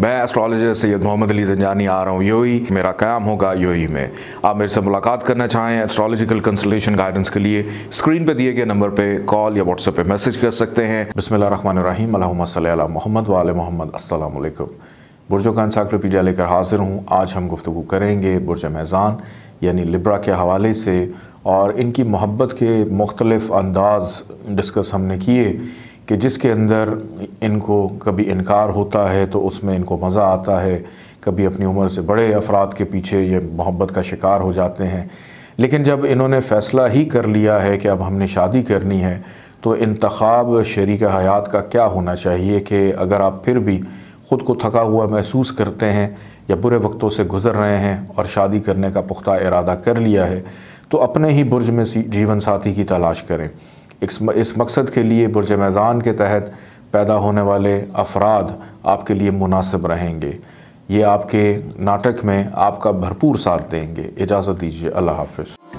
मैं एस्ट्रोलॉजर सैयद मोहम्मद अली जंजानी आ रहा हूँ योई मेरा क्याम होगा योई में आप मेरे से मुलाकात करना चाहें एस्ट्रोलॉजिकल कंसल्टेशन गाइडेंस के लिए स्क्रीन पर दिए गए नंबर पर कॉल या व्हाट्सएप पे मैसेज कर सकते हैं बसमीम मोहम्मद वाल मोहम्मद असलकम बुरजो का इंसाइक्लोपीडिया लेकर हाजिर हूँ आज हम गुफ्तु करेंगे बुरज मैज़ान यानी लिब्रा के हवाले से और इनकी मोहब्बत के मुख्तलफ़ अंदाज डिस्कस हमने किए कि जिसके अंदर इनको कभी इनकार होता है तो उसमें इनको मज़ा आता है कभी अपनी उम्र से बड़े अफराद के पीछे ये मोहब्बत का शिकार हो जाते हैं लेकिन जब इन्होंने फ़ैसला ही कर लिया है कि अब हमने शादी करनी है तो इंतखब शरीक हयात का क्या होना चाहिए कि अगर आप फिर भी ख़ुद को थका हुआ महसूस करते हैं या बुरे वक्तों से गुज़र रहे हैं और शादी करने का पुख्ता इरादा कर लिया है तो अपने ही बुर्ज में जीवन साथी की तलाश करें इस मकसद के लिए बुरज मैज़ान के तहत पैदा होने वाले अफराद आपके लिए मुनासिब रहेंगे ये आपके नाटक में आपका भरपूर साथ देंगे इजाज़त दीजिए अल्लाह हाफिज़